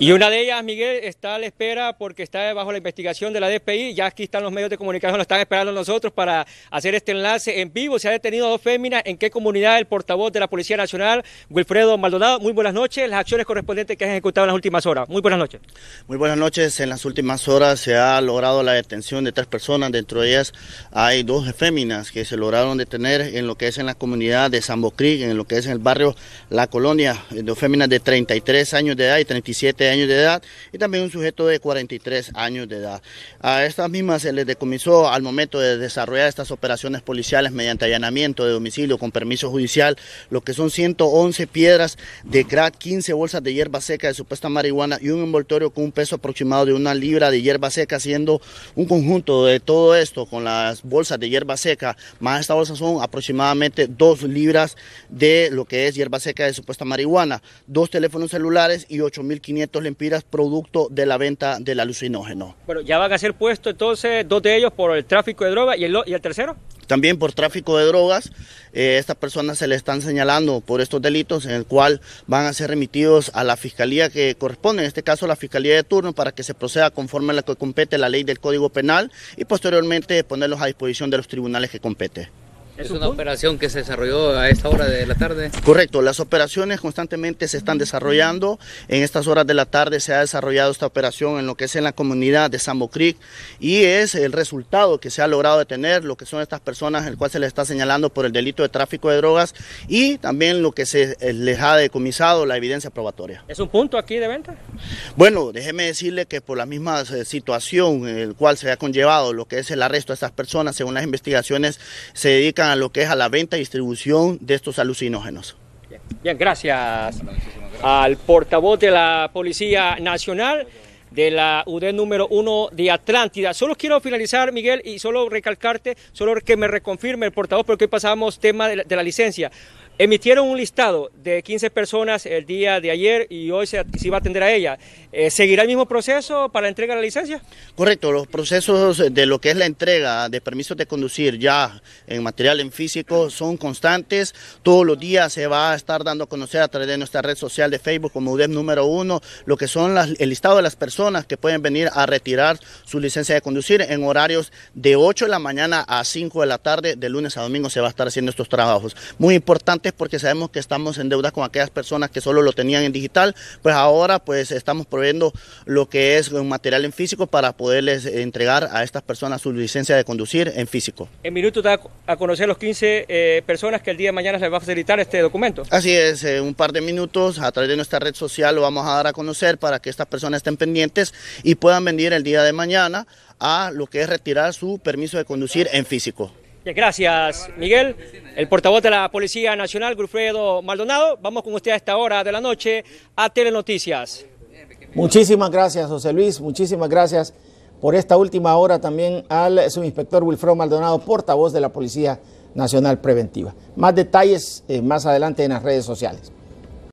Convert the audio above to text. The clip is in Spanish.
Y una de ellas, Miguel, está a la espera porque está bajo la investigación de la DPI. Ya aquí están los medios de comunicación, lo están esperando nosotros para hacer este enlace en vivo. Se ha detenido dos féminas. ¿En qué comunidad? El portavoz de la Policía Nacional, Wilfredo Maldonado. Muy buenas noches. Las acciones correspondientes que han ejecutado en las últimas horas. Muy buenas noches. Muy buenas noches. En las últimas horas se ha logrado la detención de tres personas. Dentro de ellas hay dos féminas que se lograron detener en lo que es en la comunidad de San en lo que es en el barrio La Colonia. Eh, dos féminas de 33 años de edad y 35 años de edad y también un sujeto de 43 años de edad. A estas mismas se les decomisó al momento de desarrollar estas operaciones policiales mediante allanamiento de domicilio con permiso judicial, lo que son 111 piedras de crack, 15 bolsas de hierba seca de supuesta marihuana y un envoltorio con un peso aproximado de una libra de hierba seca, siendo un conjunto de todo esto con las bolsas de hierba seca, más estas bolsas son aproximadamente 2 libras de lo que es hierba seca de supuesta marihuana, dos teléfonos celulares y 8.500 500 lempiras producto de la venta del alucinógeno. Bueno, ya van a ser puestos entonces dos de ellos por el tráfico de drogas y el, y el tercero. También por tráfico de drogas, eh, estas personas se le están señalando por estos delitos en el cual van a ser remitidos a la fiscalía que corresponde, en este caso la fiscalía de turno, para que se proceda conforme a lo que compete la ley del Código Penal y posteriormente ponerlos a disposición de los tribunales que compete. Es, una operación que se desarrolló a esta hora de la tarde. Correcto, las operaciones constantemente se están desarrollando. En estas horas de la tarde se ha desarrollado esta operación en lo que es en la comunidad de Sambo Creek y es el resultado que se ha logrado detener lo que son estas personas, el cual se les está señalando por el delito de tráfico de drogas y también lo que se eh, les ha decomisado la evidencia probatoria. ¿Es un punto aquí de venta? Bueno, déjeme decirle que por la misma eh, situación en el cual se ha conllevado lo que es el arresto de estas personas, según las investigaciones, se dedican a lo que es a la venta y distribución de estos alucinógenos. Bien, gracias al portavoz de la Policía Nacional de la UD número 1 de Atlántida. Solo quiero finalizar, Miguel, y solo recalcarte, solo que me reconfirme el portavoz, porque hoy pasamos tema de la licencia. Emitieron un listado de 15 personas el día de ayer y hoy se, se iba a atender a ella. Eh, ¿Seguirá el mismo proceso para la entrega de la licencia? Correcto, los procesos de lo que es la entrega de permisos de conducir ya en material en físico son constantes. Todos los días se va a estar dando a conocer a través de nuestra red social de Facebook como UDEM número uno lo que son el listado de las personas que pueden venir a retirar su licencia de conducir en horarios de 8 de la mañana a 5 de la tarde, de lunes a domingo se va a estar haciendo estos trabajos. Muy importante porque sabemos que estamos en deuda con aquellas personas que solo lo tenían en digital, pues ahora pues estamos proveyendo lo que es un material en físico para poderles entregar a estas personas su licencia de conducir en físico. En minutos da a conocer a los 15 eh, personas que el día de mañana les va a facilitar este documento. Así es, eh, un par de minutos a través de nuestra red social lo vamos a dar a conocer para que estas personas estén pendientes y puedan venir el día de mañana a lo que es retirar su permiso de conducir en físico. Gracias, Miguel. El portavoz de la Policía Nacional, Wilfredo Maldonado. Vamos con usted a esta hora de la noche a Telenoticias. Muchísimas gracias, José Luis. Muchísimas gracias por esta última hora también al subinspector Wilfredo Maldonado, portavoz de la Policía Nacional Preventiva. Más detalles eh, más adelante en las redes sociales.